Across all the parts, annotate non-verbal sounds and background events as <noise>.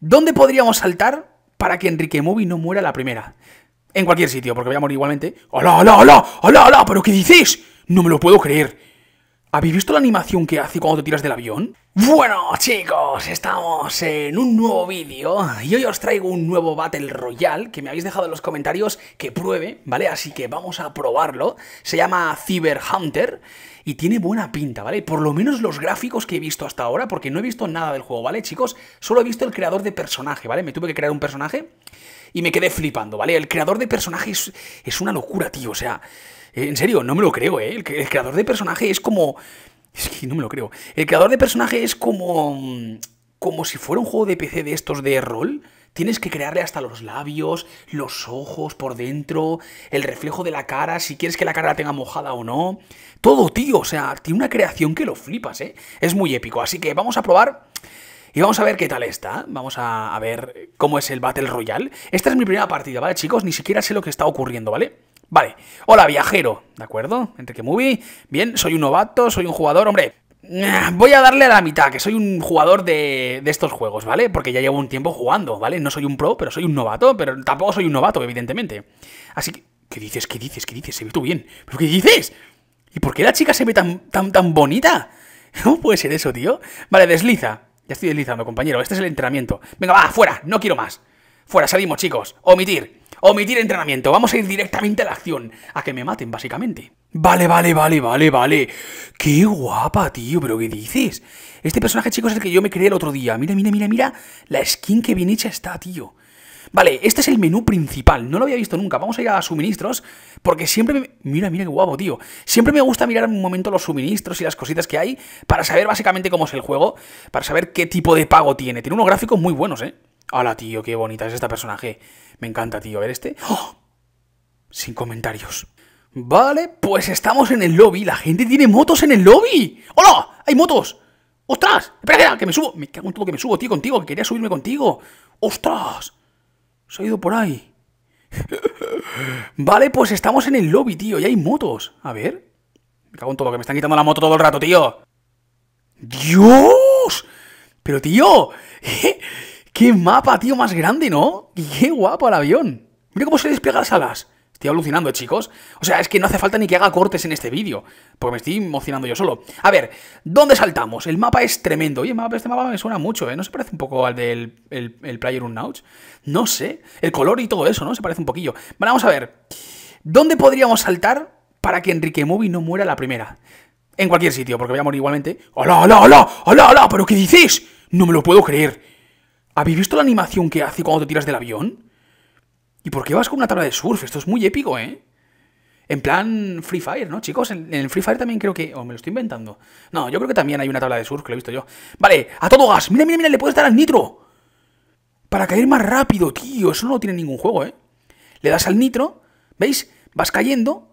¿Dónde podríamos saltar para que Enrique Mubi no muera la primera? En cualquier sitio, porque voy a morir igualmente. ¡Hola, hola, hola! ¡Hola, hola! ¿Pero qué dices? No me lo puedo creer. ¿Habéis visto la animación que hace cuando te tiras del avión? Bueno chicos, estamos en un nuevo vídeo y hoy os traigo un nuevo Battle Royale que me habéis dejado en los comentarios que pruebe, ¿vale? Así que vamos a probarlo. Se llama Cyber Hunter y tiene buena pinta, ¿vale? Por lo menos los gráficos que he visto hasta ahora, porque no he visto nada del juego, ¿vale, chicos? Solo he visto el creador de personaje, ¿vale? Me tuve que crear un personaje y me quedé flipando, ¿vale? El creador de personaje es, una locura, tío, o sea... Eh, en serio, no me lo creo, ¿eh? El, creador de personaje es como... Es que no me lo creo. El creador de personaje es como... Mm, como si fuera un juego de PC de estos de rol. Tienes que crearle hasta los labios, los ojos por dentro, el reflejo de la cara, si quieres que la cara la tenga mojada o no. Todo, tío. O sea, tiene una creación que lo flipas, ¿eh? Es muy épico. Así que vamos a probar... Y vamos a ver qué tal está. Vamos a, a, ver cómo es el Battle Royale. Esta es mi primera partida, ¿vale, chicos? Ni siquiera sé lo que está ocurriendo, ¿vale? Vale, hola viajero, ¿de acuerdo? entre que Movie, bien, soy un novato, soy un jugador, hombre, Voy a darle a la mitad, que soy un jugador de, de, estos juegos, ¿vale? Porque ya llevo un tiempo jugando, ¿vale? No soy un pro, pero soy un novato, pero tampoco soy un novato, evidentemente. Así que, ¿qué dices? ¿Qué dices? ¿Qué dices? Se ve tú bien. ¿Pero qué dices? ¿Y por qué la chica se ve tan, tan, tan bonita? <laughs> ¿Cómo puede ser eso, tío? Vale, desliza. Ya estoy deslizando, compañero. Este es el entrenamiento. Venga, va, fuera. No quiero más. Fuera, salimos, chicos. Omitir. Omitir entrenamiento, vamos a ir directamente a la acción, a que me maten, básicamente. Vale, vale, vale, vale, vale. ¡Qué guapa, tío! ¿Pero qué dices? Este personaje, chicos, es el que yo me creé el otro día. Mira, mira, mira, mira la skin que bien hecha está, tío. Vale, este es el menú principal, no lo había visto nunca. Vamos a ir a suministros, porque siempre me... Mira, mira qué guapo, tío. Siempre me gusta mirar en un momento los suministros y las cositas que hay para saber básicamente cómo es el juego, para saber qué tipo de pago tiene. Tiene unos gráficos muy buenos, ¿eh? Hola, tío, qué bonita es esta personaje. Me encanta, tío. A ver este. ¡Oh! Sin comentarios. Vale, pues estamos en el lobby. La gente tiene motos en el lobby. ¡Hola! ¡Hay motos! ¡Ostras! Espera, espera, que me subo. Me cago en todo que me subo, tío, contigo. Que quería subirme contigo. ¡Ostras! Se ha ido por ahí. <laughs> vale, pues estamos en el lobby, tío. Y hay motos. A ver. Me cago en todo, que me están quitando la moto todo el rato, tío. ¡Dios! Pero, tío. <laughs> Eh, ¡Qué mapa, tío, más grande, ¿no? ¡Qué guapo el avión! Mira cómo se despliega las alas. Estoy alucinando, chicos. O sea, es que no hace falta ni que haga cortes en este vídeo, porque me estoy emocionando yo solo. A ver, ¿dónde saltamos? El mapa es tremendo. Oye, mapa, este mapa me suena mucho, ¿eh? ¿No se parece un poco al del el, Player Unknowns? No sé. El color y todo eso, ¿no? Se parece un poquillo. Vale, vamos a ver. ¿Dónde podríamos saltar para que Enrique Movie no muera la primera? En cualquier sitio, porque voy a morir igualmente. ¡Hola, hola, hola! ¡Hola, hola! ¿Pero qué dices? No me lo puedo creer. ¿Habéis visto la animación que hace cuando te tiras del avión? ¿Y por qué vas con una tabla de surf? Esto es muy épico, ¿eh? En plan Free Fire, ¿no, chicos? En, el Free Fire también creo que... ¿O me lo estoy inventando? No, yo creo que también hay una tabla de surf, que lo he visto yo. Vale, a todo gas. Mira, mira, mira, le puedes dar al nitro. Para caer más rápido, tío. Eso no lo tiene ningún juego, ¿eh? Le das al nitro, ¿veis? Vas cayendo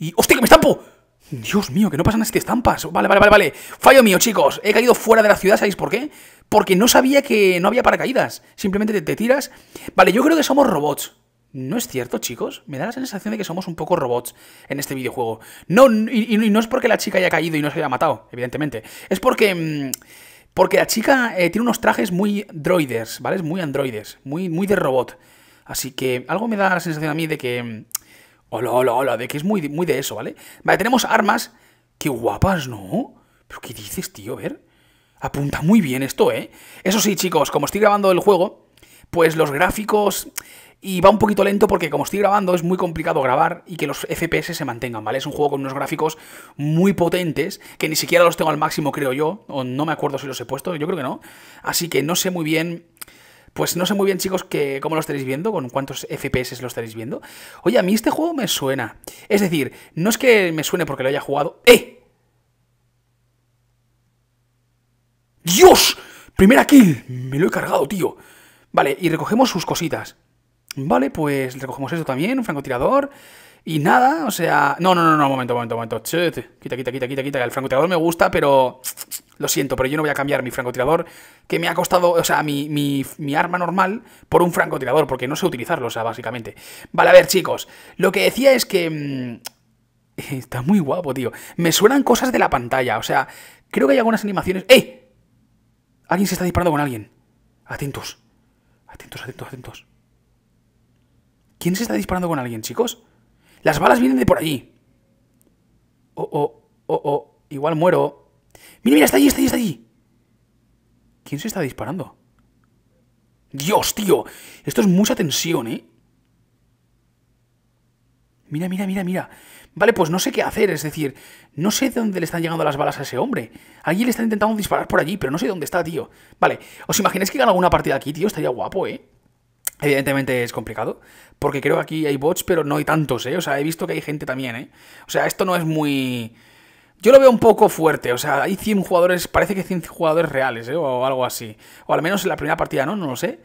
y... ¡Hostia, que me estampo! Dios mío, que no pasan estas que estampas. Vale, vale, vale, vale. Fallo mío, chicos. He caído fuera de la ciudad, ¿sabéis por qué? Porque no sabía que no había paracaídas. Simplemente te, tiras. Vale, yo creo que somos robots. ¿No es cierto, chicos? Me da la sensación de que somos un poco robots en este videojuego. No, y, no es porque la chica haya caído y no se haya matado, evidentemente. Es porque... Mm, porque la chica eh, tiene unos trajes muy droiders, ¿vale? Es muy androides, muy, muy de robot. Así que algo me da la sensación a mí de que... Mm, Hola, hola, hola, de que es muy, muy de eso, ¿vale? Vale, tenemos armas. Qué guapas, ¿no? ¿Pero qué dices, tío? A ver. Apunta muy bien esto, ¿eh? Eso sí, chicos, como estoy grabando el juego, pues los gráficos... Y va un poquito lento porque como estoy grabando es muy complicado grabar y que los FPS se mantengan, ¿vale? Es un juego con unos gráficos muy potentes que ni siquiera los tengo al máximo, creo yo. O no me acuerdo si los he puesto, yo creo que no. Así que no sé muy bien pues no sé muy bien, chicos, que cómo lo estaréis viendo, con cuántos FPS lo estaréis viendo. Oye, a mí este juego me suena. Es decir, no es que me suene porque lo haya jugado. ¡Eh! ¡Dios! ¡Primera kill! Me lo he cargado, tío. Vale, y recogemos sus cositas. Vale, pues recogemos esto también, un francotirador. Y nada, o sea... No, no, no, no, momento, momento, momento. Quita, quita, quita, quita, quita. El francotirador me gusta, pero... <tsk> Lo siento, pero yo no voy a cambiar mi francotirador, que me ha costado, o sea, mi, mi, arma normal, por un francotirador, porque no sé utilizarlo, o sea, básicamente. Vale, a ver, chicos. Lo que decía es que... Mm, <laughs> está muy guapo, tío. Me suenan cosas de la pantalla. O sea, creo que hay algunas animaciones. ¡Eh! Alguien se está disparando con alguien. Atentos. Atentos, atentos, atentos. ¿Quién se está disparando con alguien, chicos? Las balas vienen de por allí. Oh, oh, oh, oh. Igual muero. Mira, mira, está allí, está allí, está allí. ¿Quién se está disparando? Dios, tío. Esto es mucha tensión, ¿eh? Mira, mira, mira, mira. Vale, pues no sé qué hacer, es decir, no sé de dónde le están llegando las balas a ese hombre. Allí le están intentando disparar por allí, pero no sé dónde está, tío. Vale, ¿os imagináis que gana alguna partida aquí, tío? Estaría guapo, ¿eh? Evidentemente es complicado, porque creo que aquí hay bots, pero no hay tantos, ¿eh? O sea, he visto que hay gente también, ¿eh? O sea, esto no es muy... Yo lo veo un poco fuerte, o sea, hay 100 jugadores, parece que 100 jugadores reales, ¿eh? O algo así. O al menos en la primera partida, ¿no? No lo sé.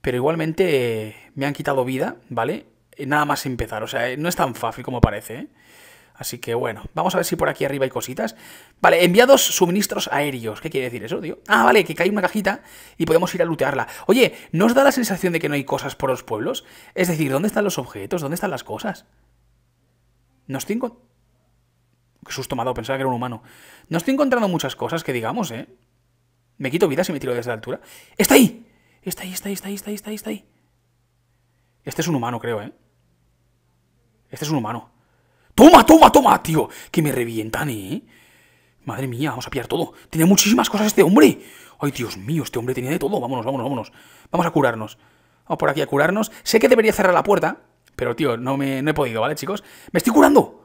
Pero igualmente me han quitado vida, ¿vale? Eh, nada más empezar, o sea, eh, no es tan fácil como parece, ¿eh? Así que bueno, vamos a ver si por aquí arriba hay cositas. Vale, enviados suministros aéreos. ¿Qué quiere decir eso, tío? Ah, vale, que cae una cajita y podemos ir a lootearla. Oye, ¿nos da la sensación de que no hay cosas por los pueblos? Es decir, ¿dónde están los objetos? ¿Dónde están las cosas? No estoy encontrando... Qué susto me ha pensaba que era un humano. No estoy encontrando muchas cosas que digamos, ¿eh? Me quito vida si me tiro desde la altura. ¡Está ahí! Está ahí, está ahí, está ahí, está ahí, está ahí. Este es un humano, creo, ¿eh? Este es un humano. Toma, toma, toma, tío. Que me revientan, ¿eh? Madre mía, vamos a pillar todo. Tenía muchísimas cosas este hombre. Ay, Dios mío, este hombre tenía de todo. Vámonos, vámonos, vámonos. Vamos a curarnos. Vamos por aquí a curarnos. Sé que debería cerrar la puerta, pero, tío, no, me, no he podido, ¿vale, chicos? ¡Me estoy curando!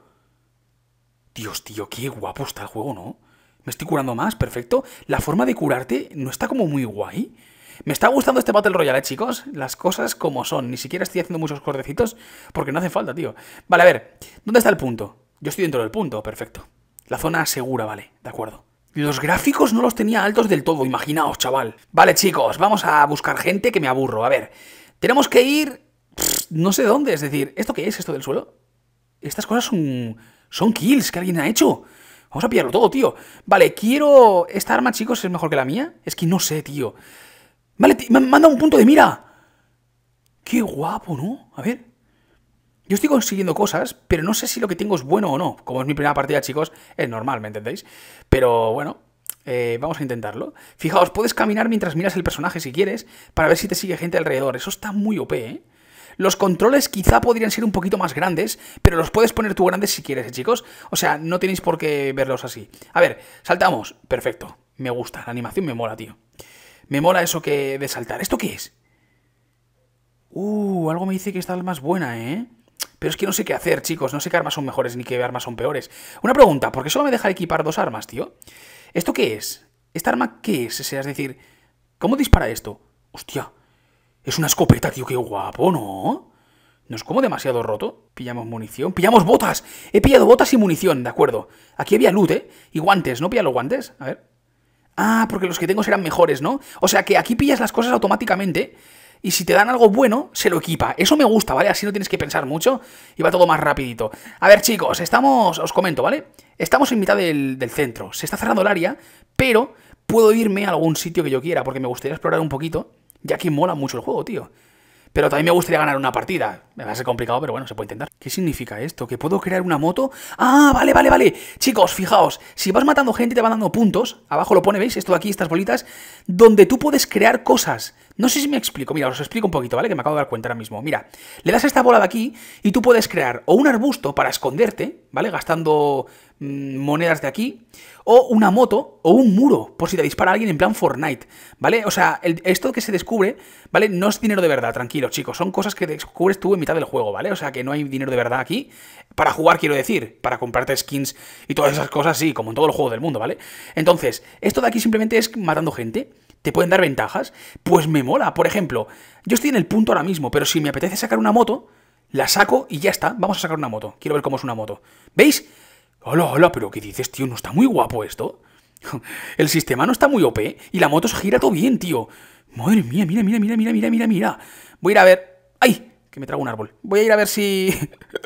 Dios, tío, qué guapo está el juego, ¿no? Me estoy curando más, perfecto. La forma de curarte no está como muy guay. Me está gustando este Battle Royale, ¿eh, chicos. Las cosas como son. Ni siquiera estoy haciendo muchos cortecitos porque no hace falta, tío. Vale, a ver. ¿Dónde está el punto? Yo estoy dentro del punto, perfecto. La zona segura, vale, de acuerdo. Los gráficos no los tenía altos del todo, imaginaos, chaval. Vale, chicos, vamos a buscar gente que me aburro. A ver, tenemos que ir... no sé dónde, es decir, ¿esto qué es, esto del suelo? Estas cosas son... son kills que alguien ha hecho. Vamos a pillarlo todo, tío. Vale, quiero... ¿Esta arma, chicos, es mejor que la mía? Es que no sé, tío. Vale, me han un punto de mira. Qué guapo, ¿no? A ver. Yo estoy consiguiendo cosas, pero no sé si lo que tengo es bueno o no. Como es mi primera partida, chicos, es normal, ¿me entendéis? Pero bueno, eh, vamos a intentarlo. Fijaos, puedes caminar mientras miras el personaje si quieres, para ver si te sigue gente alrededor. Eso está muy OP, ¿eh? Los controles quizá podrían ser un poquito más grandes, pero los puedes poner tú grandes si quieres, ¿eh, chicos. O sea, no tenéis por qué verlos así. A ver, saltamos. Perfecto. Me gusta, la animación me mola, tío. Me mola eso que de saltar. ¿Esto qué es? Uh, algo me dice que esta arma es buena, ¿eh? Pero es que no sé qué hacer, chicos. No sé qué armas son mejores ni qué armas son peores. Una pregunta, ¿por qué solo me deja equipar dos armas, tío? ¿Esto qué es? ¿Esta arma qué es? es decir, ¿cómo dispara esto? Hostia, es una escopeta, tío. Qué guapo, ¿no? ¿No es como demasiado roto? Pillamos munición. ¡Pillamos botas! He pillado botas y munición, de acuerdo. Aquí había loot, ¿eh? Y guantes. ¿No pilla los guantes? A ver. Ah, porque los que tengo serán mejores, ¿no? O sea que aquí pillas las cosas automáticamente y si te dan algo bueno, se lo equipa. Eso me gusta, ¿vale? Así no tienes que pensar mucho y va todo más rapidito. A ver, chicos, estamos... Os comento, ¿vale? Estamos en mitad del, del centro. Se está cerrando el área, pero puedo irme a algún sitio que yo quiera porque me gustaría explorar un poquito, ya que mola mucho el juego, tío. Pero también me gustaría ganar una partida. Me va a ser complicado, pero bueno, se puede intentar. ¿Qué significa esto? ¿Que puedo crear una moto? ¡Ah, vale, vale, vale! Chicos, fijaos, si vas matando gente te van dando puntos. Abajo lo pone, ¿veis? Esto de aquí, estas bolitas. Donde tú puedes crear cosas. No sé si me explico. Mira, os explico un poquito, ¿vale? Que me acabo de dar cuenta ahora mismo. Mira, le das esta bola de aquí y tú puedes crear o un arbusto para esconderte, ¿vale? Gastando Mm, monedas de aquí, o una moto, o un muro, por si te dispara alguien en plan Fortnite, ¿vale? O sea, esto que se descubre, ¿vale? No es dinero de verdad, tranquilo, chicos, son cosas que descubres tú en mitad del juego, ¿vale? O sea, que no hay dinero de verdad aquí, para jugar, quiero decir, para comprarte skins y todas esas cosas, sí, como en todo el juego del mundo, ¿vale? Entonces, esto de aquí simplemente es matando gente, ¿Te pueden dar ventajas? Pues me mola. Por ejemplo, yo estoy en el punto ahora mismo, pero si me apetece sacar una moto, la saco y ya está. Vamos a sacar una moto. Quiero ver cómo es una moto. ¿Veis? Hola, hola, pero ¿qué dices, tío? ¿No está muy guapo esto? <laughs> El sistema no está muy OP y la moto se gira todo bien, tío. Madre mía, mira, mira, mira, mira, mira, mira, mira. Voy a ir a ver... ¡Ay! Que me trago un árbol. Voy a ir a ver si...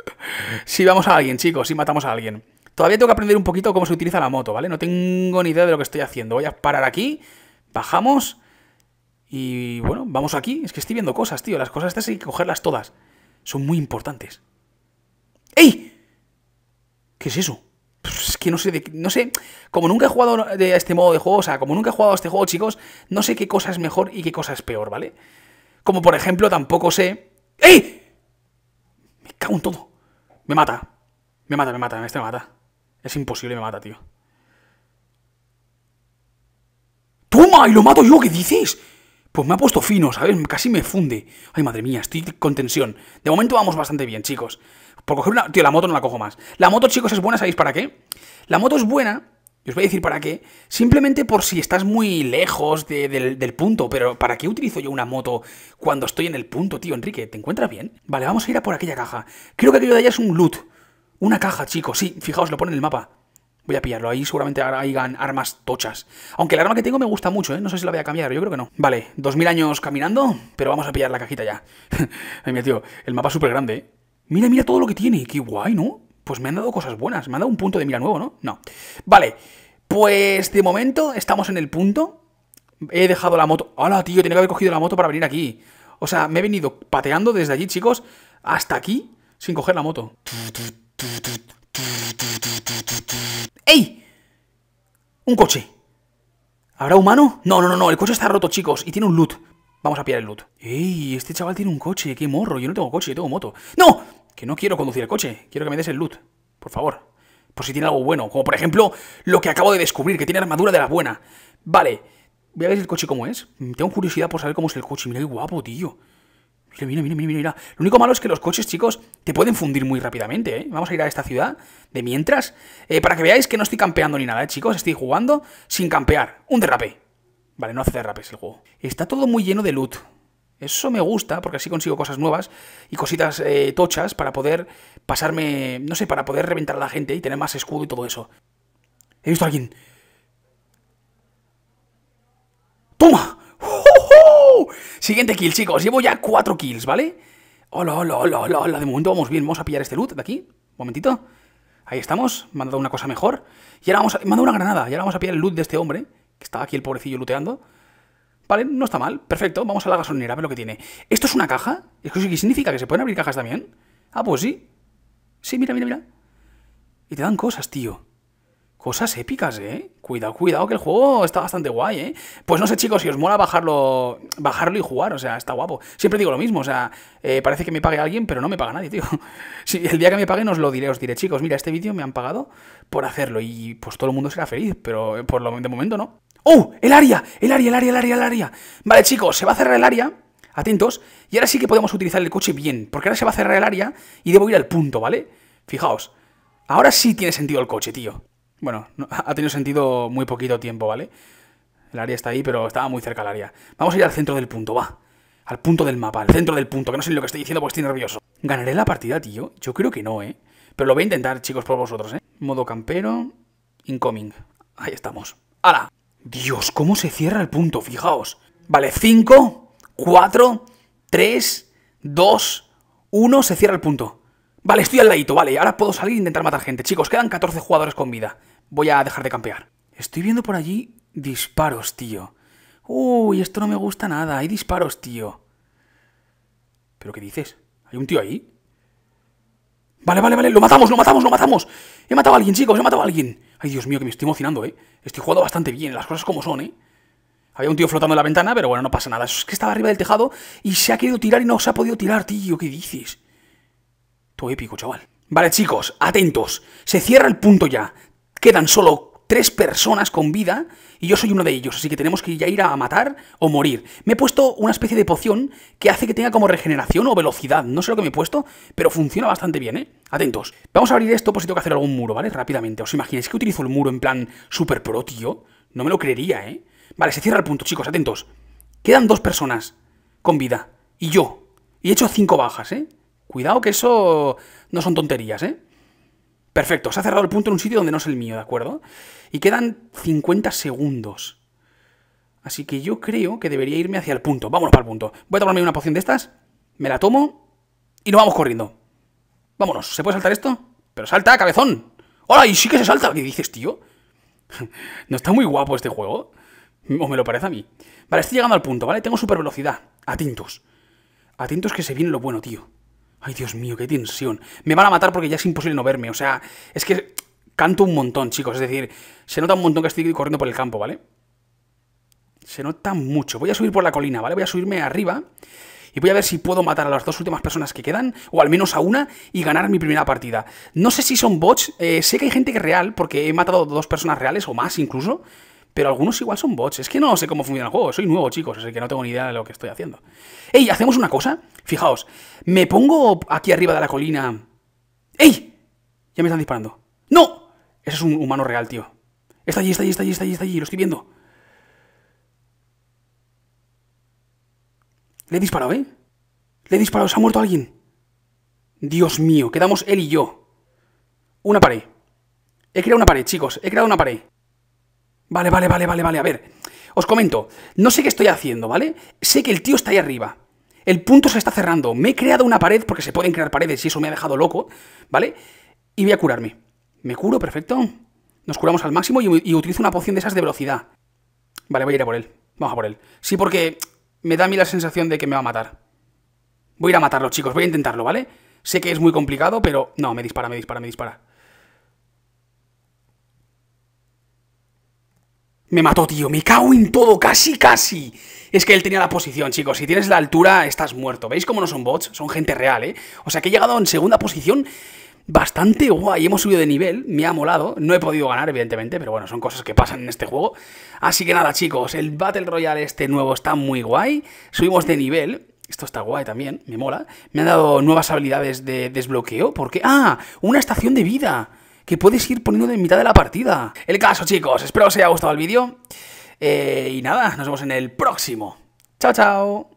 <laughs> si vamos a alguien, chicos, si matamos a alguien. Todavía tengo que aprender un poquito cómo se utiliza la moto, ¿vale? No tengo ni idea de lo que estoy haciendo. Voy a parar aquí, bajamos y, bueno, vamos aquí. Es que estoy viendo cosas, tío. Las cosas estas hay que cogerlas todas. Son muy importantes. ¡Ey! ¿Qué es eso? Pues es que no sé, no sé, como nunca he jugado de, este modo de juego, o sea, como nunca he jugado a este juego, chicos, no sé qué cosa es mejor y qué cosa es peor, ¿vale? Como por ejemplo, tampoco sé... ¡Ey! Me cago en todo. Me mata. Me mata, me mata, este me mata. Es imposible, me mata, tío. ¡Toma! Y lo mato yo, ¿qué dices? Pues me ha puesto fino, ¿sabes? Casi me funde. Ay, madre mía, estoy con tensión. De momento vamos bastante bien, chicos. Por coger una. Tío, la moto no la cojo más. La moto, chicos, es buena, ¿sabéis para qué? La moto es buena os voy a decir para qué. Simplemente por si estás muy lejos del, punto. Pero ¿para qué utilizo yo una moto cuando estoy en el punto, tío? Enrique, ¿te encuentras bien? Vale, vamos a ir a por aquella caja. Creo que aquello de allá es un loot. Una caja, chicos. Sí, fijaos, lo pone en el mapa. Voy a pillarlo. Ahí seguramente hayan armas tochas. Aunque el arma que tengo me gusta mucho, ¿eh? No sé si la voy a cambiar. Yo creo que no. Vale, 2000 años caminando, pero vamos a pillar la cajita ya. Ay, <laughs> mira, tío, el mapa es súper grande, ¿eh? Mira, mira todo lo que tiene. Qué guay, ¿no? Pues me han dado cosas buenas. Me han dado un punto de mira nuevo, ¿no? No. Vale. Pues de momento estamos en el punto. He dejado la moto. ¡Hala, tío! Tenía que haber cogido la moto para venir aquí. O sea, me he venido pateando desde allí, chicos, hasta aquí, sin coger la moto. ¡Ey! Un coche. ¿Habrá humano? No, no, no, no. El coche está roto, chicos. Y tiene un loot. Vamos a pillar el loot. ¡Ey! Este chaval tiene un coche. ¡Qué morro! Yo no tengo coche, yo tengo moto. ¡No! Que no quiero conducir el coche, quiero que me des el loot, por favor. Por si tiene algo bueno, como por ejemplo lo que acabo de descubrir, que tiene armadura de la buena. Vale, voy a ver el coche cómo es. Mm, tengo curiosidad por saber cómo es el coche. Mira qué guapo, tío. Mira, mira, mira, mira, Lo único malo es que los coches, chicos, te pueden fundir muy rápidamente, ¿eh? Vamos a ir a esta ciudad de mientras. Eh, para que veáis que no estoy campeando ni nada, ¿eh, chicos. Estoy jugando sin campear. Un derrape. Vale, no hace derrapes el juego. Está todo muy lleno de loot. Eso me gusta, porque así consigo cosas nuevas y cositas eh, tochas para poder pasarme, no sé, para poder reventar a la gente y tener más escudo y todo eso. He visto a alguien. ¡Toma! Siguiente kill, chicos. Llevo ya cuatro kills, ¿vale? Hola, hola, hola, hola, hola. De momento vamos bien. Vamos a pillar este loot de aquí. Un momentito. Ahí estamos. Me han dado una cosa mejor. Y ahora vamos a... Me dado una granada. Y ahora vamos a pillar el loot de este hombre. Que estaba aquí el pobrecillo looteando. Vale, no está mal. Perfecto, vamos a la gasolinera, a ver lo que tiene. ¿Esto es una caja? es que significa? ¿Que se pueden abrir cajas también? Ah, pues sí. Sí, mira, mira, mira. Y te dan cosas, tío. Cosas épicas, ¿eh? Cuidado, cuidado, que el juego está bastante guay, ¿eh? Pues no sé, chicos, si os mola bajarlo, bajarlo y jugar, o sea, está guapo. Siempre digo lo mismo, o sea, eh, parece que me pague alguien, pero no me paga nadie, tío. Si <laughs> el día que me pague, os lo diré, os diré, chicos, mira, este vídeo me han pagado por hacerlo y pues todo el mundo será feliz, pero eh, por lo de momento no. ¡Oh! ¡El área! ¡El área, el área, el área, el área! Vale, chicos, se va a cerrar el área atentos, y ahora sí que podemos utilizar el coche bien, porque ahora se va a cerrar el área y debo ir al punto, ¿vale? Fijaos, ahora sí tiene sentido el coche, tío. Bueno, <laughs> ha tenido sentido muy poquito tiempo, ¿vale? El área está ahí, pero estaba muy cerca el área. Vamos a ir al centro del punto, va. Al punto del mapa, al centro del punto, que no sé lo que estoy diciendo porque estoy nervioso. ¿Ganaré la partida, tío? Yo creo que no, ¿eh? Pero lo voy a intentar, chicos, por vosotros, ¿eh? Modo campero, incoming. Ahí estamos. ¡Hala! Dios, cómo se cierra el punto, fijaos. Vale, 5, 4, 3, 2, 1, se cierra el punto. Vale, estoy al ladito, vale, ahora puedo salir e intentar matar gente. Chicos, quedan 14 jugadores con vida. Voy a dejar de campear. Estoy viendo por allí disparos, tío. Uy, esto no me gusta nada. Hay disparos, tío. ¿Pero qué dices? ¿Hay un tío ahí? Vale, vale, vale. Lo matamos, lo matamos, lo matamos. He matado a alguien, chicos. He matado a alguien. Ay, Dios mío, que me estoy emocionando, ¿eh? Estoy jugando bastante bien. Las cosas como son, ¿eh? Había un tío flotando en la ventana, pero bueno, no pasa nada. es que estaba arriba del tejado y se ha querido tirar y no se ha podido tirar, tío. ¿Qué dices? Todo épico, chaval. Vale, chicos, atentos. Se cierra el punto ya. Quedan solo tres personas con vida y yo soy uno de ellos, así que tenemos que ya ir a matar o morir. Me he puesto una especie de poción que hace que tenga como regeneración o velocidad, no sé lo que me he puesto, pero funciona bastante bien, ¿eh? Atentos. Vamos a abrir esto por si tengo que hacer algún muro, ¿vale? Rápidamente, os imagináis que utilizo el muro en plan super pro, tío. No me lo creería, ¿eh? Vale, se cierra el punto, chicos, atentos. Quedan dos personas con vida y yo. Y he hecho cinco bajas, ¿eh? Cuidado que eso no son tonterías, ¿eh? Perfecto, se ha cerrado el punto en un sitio donde no es el mío, ¿de acuerdo? Y quedan 50 segundos. Así que yo creo que debería irme hacia el punto. Vámonos para el punto. Voy a tomarme una poción de estas, me la tomo y nos vamos corriendo. Vámonos, ¿se puede saltar esto? Pero salta, cabezón. ¡Hola! Y sí que se salta. ¿Qué dices, tío? <laughs> no está muy guapo este juego. O me lo parece a mí. Vale, estoy llegando al punto, ¿vale? Tengo super velocidad. atentos atentos que se viene lo bueno, tío. Ay, Dios mío, qué tensión. Me van a matar porque ya es imposible no verme. O sea, es que canto un montón, chicos. Es decir, se nota un montón que estoy corriendo por el campo, ¿vale? Se nota mucho. Voy a subir por la colina, ¿vale? Voy a subirme arriba y voy a ver si puedo matar a las dos últimas personas que quedan, o al menos a una, y ganar mi primera partida. No sé si son bots, eh, sé que hay gente que es real, porque he matado dos personas reales, o más incluso, pero algunos igual son bots. Es que no sé cómo funciona el juego, soy nuevo, chicos, así que no tengo ni idea de lo que estoy haciendo. ¡Ey! ¿Hacemos una cosa? Fijaos, me pongo aquí arriba de la colina. ¡Ey! Ya me están disparando. ¡No! Ese es un humano real, tío. Está allí, está allí, está allí, está allí, está allí, lo estoy viendo. Le he disparado, ¿eh? Le he disparado, se ha muerto alguien. Dios mío, quedamos él y yo. Una pared. He creado una pared, chicos, he creado una pared. Vale, vale, vale, vale, vale. A ver, os comento. No sé qué estoy haciendo, ¿vale? Sé que el tío está ahí arriba. El punto se está cerrando. Me he creado una pared, porque se pueden crear paredes y eso me ha dejado loco, ¿vale? Y voy a curarme. Me curo, perfecto. Nos curamos al máximo y, utilizo una poción de esas de velocidad. Vale, voy a ir a por él. Vamos a por él. Sí, porque me da a mí la sensación de que me va a matar. Voy a ir a matarlo, chicos. Voy a intentarlo, ¿vale? Sé que es muy complicado, pero... No, me dispara, me dispara, me dispara. Me mató, tío. Me cago en todo. Casi, casi. Es que él tenía la posición, chicos. Si tienes la altura, estás muerto. ¿Veis cómo no son bots? Son gente real, ¿eh? O sea, que he llegado en segunda posición bastante guay. Hemos subido de nivel, me ha molado. No he podido ganar, evidentemente, pero bueno, son cosas que pasan en este juego. Así que nada, chicos, el Battle Royale este nuevo está muy guay. Subimos de nivel. Esto está guay también, me mola. Me han dado nuevas habilidades de desbloqueo, porque... ¡Ah! Una estación de vida que puedes ir poniendo en mitad de la partida. El caso, chicos, espero os haya gustado el vídeo. Eh, y nada, nos vemos en el próximo. Chao, chao.